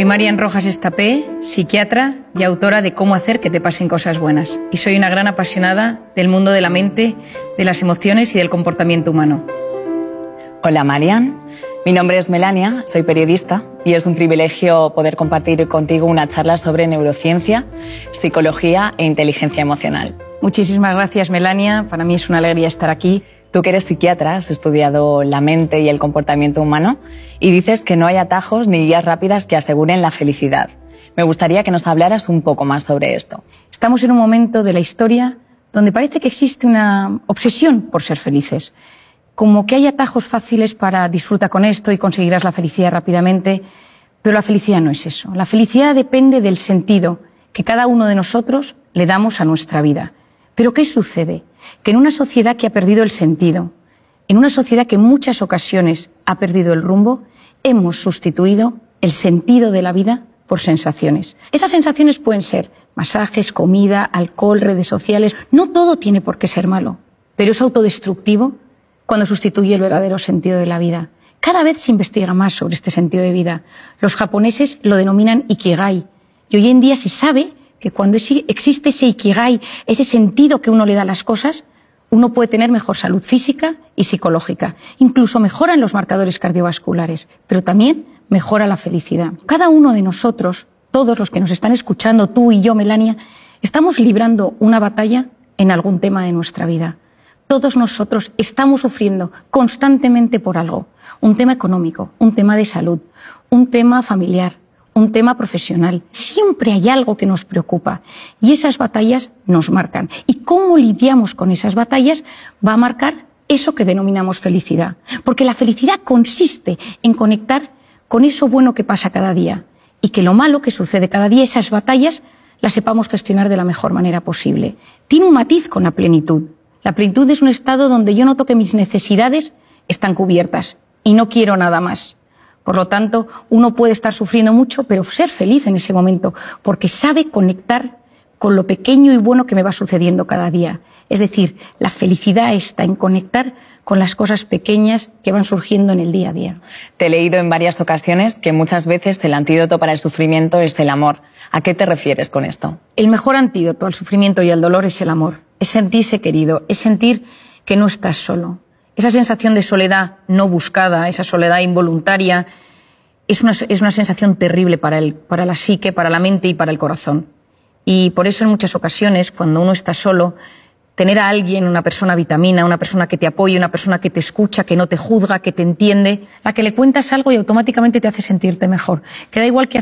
Soy Marian Rojas Estapé, psiquiatra y autora de Cómo hacer que te pasen cosas buenas. Y soy una gran apasionada del mundo de la mente, de las emociones y del comportamiento humano. Hola Marian, mi nombre es Melania, soy periodista y es un privilegio poder compartir contigo una charla sobre neurociencia, psicología e inteligencia emocional. Muchísimas gracias Melania, para mí es una alegría estar aquí. Tú que eres psiquiatra, has estudiado la mente y el comportamiento humano y dices que no hay atajos ni guías rápidas que aseguren la felicidad. Me gustaría que nos hablaras un poco más sobre esto. Estamos en un momento de la historia donde parece que existe una obsesión por ser felices. Como que hay atajos fáciles para disfruta con esto y conseguirás la felicidad rápidamente, pero la felicidad no es eso. La felicidad depende del sentido que cada uno de nosotros le damos a nuestra vida. Pero ¿qué sucede? que en una sociedad que ha perdido el sentido, en una sociedad que en muchas ocasiones ha perdido el rumbo, hemos sustituido el sentido de la vida por sensaciones. Esas sensaciones pueden ser masajes, comida, alcohol, redes sociales. No todo tiene por qué ser malo, pero es autodestructivo cuando sustituye el verdadero sentido de la vida. Cada vez se investiga más sobre este sentido de vida. Los japoneses lo denominan ikigai y hoy en día se sabe que cuando existe ese ikigai, ese sentido que uno le da a las cosas, uno puede tener mejor salud física y psicológica. Incluso mejoran los marcadores cardiovasculares, pero también mejora la felicidad. Cada uno de nosotros, todos los que nos están escuchando, tú y yo, Melania, estamos librando una batalla en algún tema de nuestra vida. Todos nosotros estamos sufriendo constantemente por algo. Un tema económico, un tema de salud, un tema familiar, un tema profesional. Siempre hay algo que nos preocupa y esas batallas nos marcan. Y cómo lidiamos con esas batallas va a marcar eso que denominamos felicidad. Porque la felicidad consiste en conectar con eso bueno que pasa cada día y que lo malo que sucede cada día, esas batallas, las sepamos gestionar de la mejor manera posible. Tiene un matiz con la plenitud. La plenitud es un estado donde yo noto que mis necesidades están cubiertas y no quiero nada más. Por lo tanto, uno puede estar sufriendo mucho, pero ser feliz en ese momento, porque sabe conectar con lo pequeño y bueno que me va sucediendo cada día. Es decir, la felicidad está en conectar con las cosas pequeñas que van surgiendo en el día a día. Te he leído en varias ocasiones que muchas veces el antídoto para el sufrimiento es el amor. ¿A qué te refieres con esto? El mejor antídoto al sufrimiento y al dolor es el amor. Es sentirse querido, es sentir que no estás solo, esa sensación de soledad no buscada, esa soledad involuntaria, es una, es una sensación terrible para, el, para la psique, para la mente y para el corazón. Y por eso en muchas ocasiones, cuando uno está solo, tener a alguien, una persona vitamina, una persona que te apoye, una persona que te escucha, que no te juzga, que te entiende, la que le cuentas algo y automáticamente te hace sentirte mejor. Que da igual que